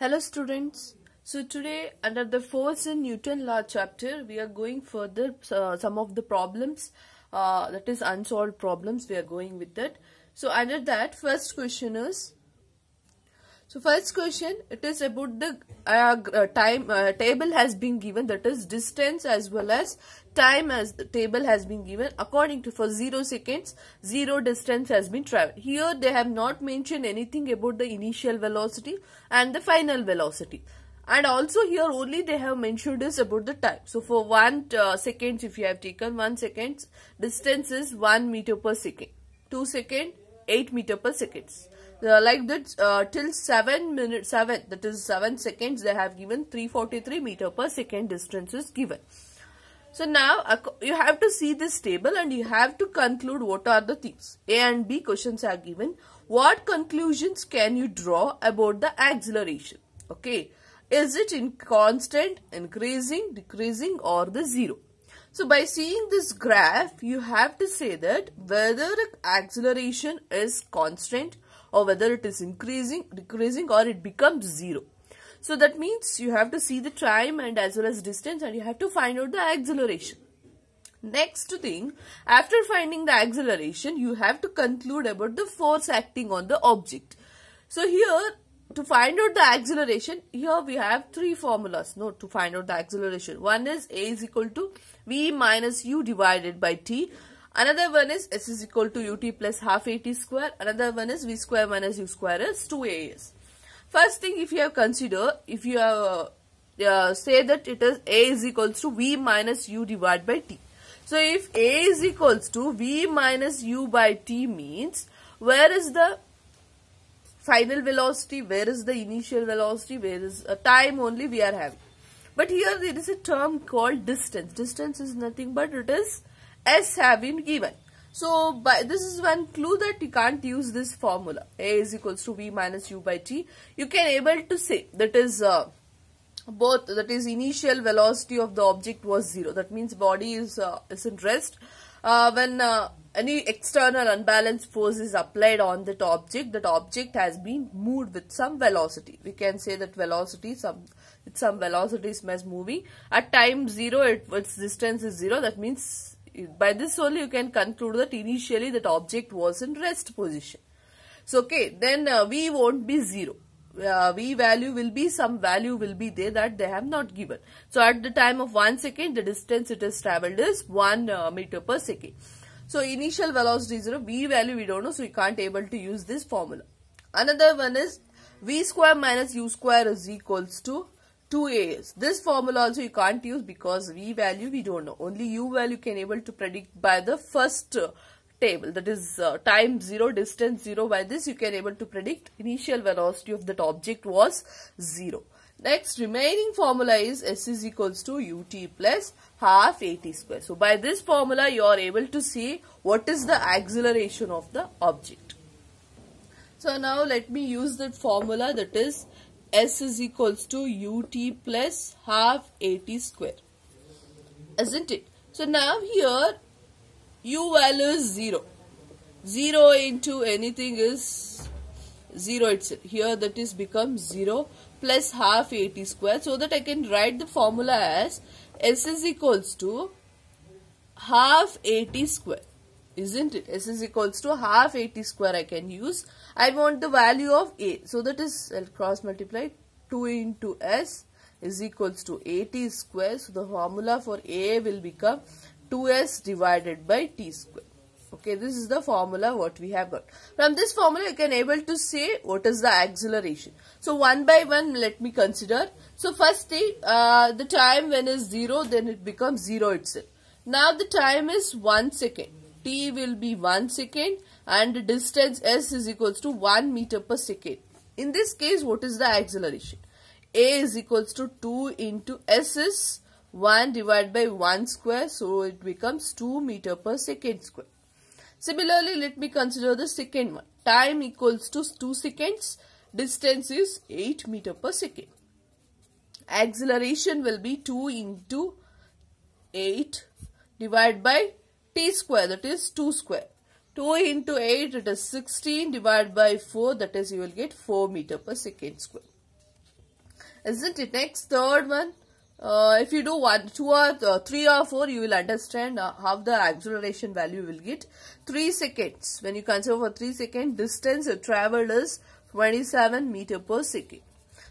Hello students. So today under the force in Newton law chapter we are going further uh, some of the problems uh, that is unsolved problems we are going with that. So under that first question is so first question, it is about the uh, uh, time uh, table has been given that is distance as well as time as the table has been given according to for 0 seconds 0 distance has been traveled. Here they have not mentioned anything about the initial velocity and the final velocity and also here only they have mentioned is about the time so for one uh, seconds if you have taken one seconds distance is 1 meter per second 2 second 8 meter per seconds uh, like that uh, till 7 minutes 7 that is 7 seconds they have given 343 meter per second distance is given so now uh, you have to see this table and you have to conclude what are the things a and b questions are given what conclusions can you draw about the acceleration okay is it in constant increasing decreasing or the zero so by seeing this graph you have to say that whether acceleration is constant or whether it is increasing, decreasing or it becomes 0. So that means you have to see the time and as well as distance and you have to find out the acceleration. Next thing, after finding the acceleration, you have to conclude about the force acting on the object. So here, to find out the acceleration, here we have three formulas, no, to find out the acceleration. One is A is equal to V minus U divided by T Another one is s is equal to ut plus half at square. Another one is v square minus u square is 2as. First thing if you have consider, if you have uh, say that it is a is equals to v minus u divided by t. So if a is equals to v minus u by t means where is the final velocity, where is the initial velocity, where is a uh, time only we are having. But here there is a term called distance. Distance is nothing but it is s have been given. So by, this is one clue that you can't use this formula. A is equals to V minus U by T. You can able to say that is uh, both that is initial velocity of the object was zero. That means body is uh, is in rest. Uh, when uh, any external unbalanced force is applied on that object, that object has been moved with some velocity. We can say that velocity some with some velocity is moving at time zero. It, its distance is zero. That means by this only you can conclude that initially that object was in rest position. So, okay, then uh, V won't be 0. Uh, V value will be, some value will be there that they have not given. So, at the time of 1 second, the distance it has travelled is 1 uh, meter per second. So, initial velocity is 0, V value we don't know, so we can't able to use this formula. Another one is V square minus U square is equals to 2a's. This formula also you can't use because v value we don't know. Only u value can able to predict by the first uh, table that is uh, time 0 distance 0 by this you can able to predict initial velocity of that object was 0. Next remaining formula is S is equals to UT plus half AT square. So by this formula you are able to see what is the acceleration of the object. So now let me use that formula that is s is equals to ut plus half at square. Isn't it? So now here u value is 0. 0 into anything is 0 itself. Here that is become 0 plus half at square so that I can write the formula as s is equals to half at square isn't it? S is equals to half 80 square I can use. I want the value of A. So that is, I'll cross multiply 2 into S is equals to 80 square. So the formula for A will become 2S divided by T square. Okay, this is the formula what we have got. From this formula, you can able to say what is the acceleration. So, one by one, let me consider. So, first thing, uh, the time when is 0, then it becomes 0 itself. Now, the time is 1 second t will be 1 second and distance s is equals to 1 meter per second. In this case, what is the acceleration? a is equals to 2 into s is 1 divided by 1 square. So, it becomes 2 meter per second square. Similarly, let me consider the second one. Time equals to 2 seconds. Distance is 8 meter per second. Acceleration will be 2 into 8 divided by t square that is 2 square. 2 into 8 it is 16 divided by 4 that is you will get 4 meter per second square. Isn't it? Next third one. Uh, if you do one, two or uh, three or four, you will understand uh, how the acceleration value will get. Three seconds. When you consider for three second distance traveled is 27 meter per second.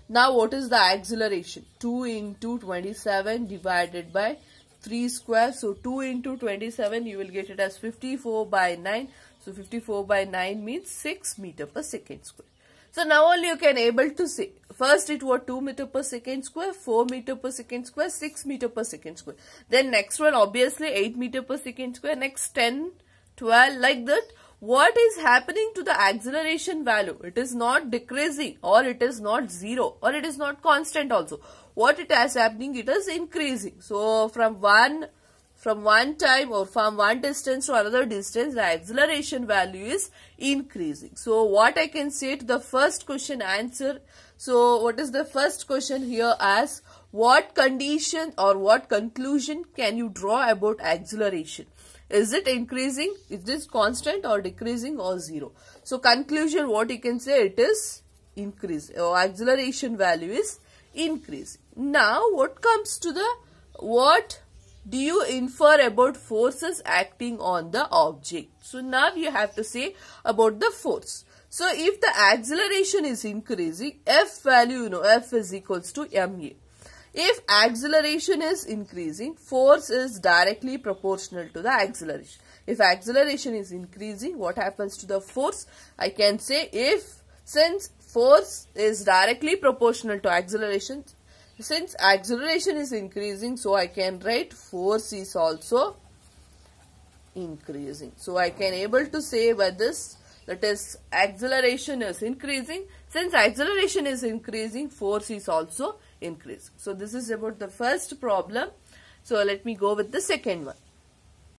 Now what is the acceleration? 2 into 27 divided by 3 square. So 2 into 27 you will get it as 54 by 9. So 54 by 9 means 6 meter per second square. So now only you can able to see. First it was 2 meter per second square, 4 meter per second square, 6 meter per second square. Then next one obviously 8 meter per second square, next 10, 12 like that what is happening to the acceleration value? It is not decreasing or it is not zero or it is not constant also. What it is happening, it is increasing. So from one from one time or from one distance to another distance, the acceleration value is increasing. So what I can say to the first question answer. So what is the first question here as what condition or what conclusion can you draw about acceleration? Is it increasing? Is this constant or decreasing or zero? So conclusion, what you can say, it is increase or acceleration value is increase. Now what comes to the, what do you infer about forces acting on the object? So now you have to say about the force. So if the acceleration is increasing, F value, you know, F is equals to MA. If acceleration is increasing, force is directly proportional to the acceleration. If acceleration is increasing, what happens to the force? I can say if, since force is directly proportional to acceleration, since acceleration is increasing, so I can write force is also increasing. So I can able to say by this that is acceleration is increasing. Since acceleration is increasing, force is also increasing increase. So this is about the first problem. So let me go with the second one.